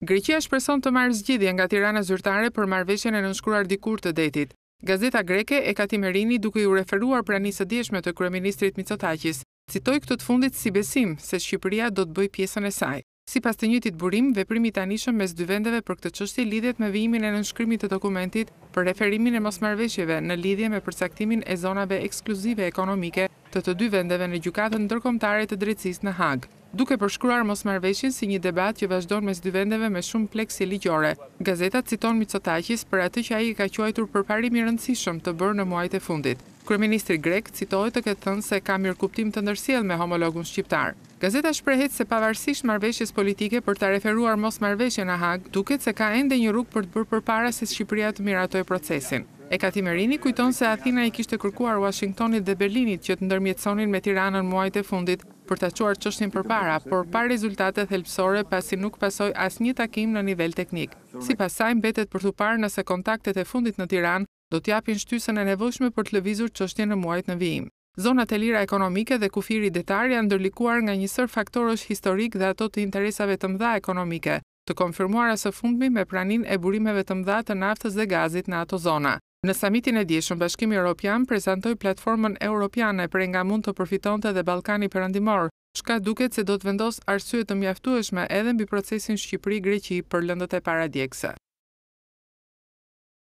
Greqia shpreson të marrë zgjidhje nga tirana zyrtare për marveshen e nënshkruar dikur të detit. Gazeta Greke e Katimerini duke ju referuar pra së dieshme të Kryeministrit Mitsotakis, citoj këtë të fundit si besim se Shqipëria do të bëj pjesën e saj. Si pas të njëtit burim, veprimi të anishëm mes dy vendeve për këtë qështi lidhet me vijimin e nënshkrymit të dokumentit për referimin e mos marveshjeve në lidhje me përsaktimin e zonave ekskluzive ekonomike të të dy vendeve në gjukatën dërkomtare të drecis në Hagë duke përshkruar mos marveshin si një debat që vazhdon mes dy vendeve me shumë pleksi ligjore. Gazetat citon Mitsotakis për atë që a i ka quajtur për parim i rëndësishëm të bërë në muajt e fundit. Kryeministri Grek citohet të këtë thënë se ka mirë kuptim të ndërsiel me homologun shqiptar. Gazeta shprehet se pavarësisht marveshjes politike për të referuar mos marveshje në hag, duket se ka ende një rrug për të bërë për para se Shqipëria të miratoj procesin. E Kathimerini kujton se Athina i kishtë kërkuar Washingtonit dhe Berlinit që të ndërmjetësonin me Tiranën muajt e fundit për të quar qështin për para, por par rezultate thelpsore pasi nuk pasoj as një takim në nivel teknik. Si pasaj mbetet për të parë nëse kontaktet e fundit në Tiranë, do t'japin shtysën e nevojshme për të lëvizur qështin në muajt në vijim. Zonat e lira ekonomike dhe kufiri detar janë ndërlikuar nga njësër faktor historik dhe ato të interesave të mdha ekonomike, të konfirmuara së fundmi me pranin e burimeve të mdha të naftës dhe gazit në ato zona. Në samitin e djeshën, Bashkimi Europian prezentoj platformën Europiane për nga mund të përfitonte dhe Balkani përëndimor, shka duket se do të vendos arsyet të mjaftueshme edhe mbi procesin Shqipëri-Greqi për lëndët e paradjekse.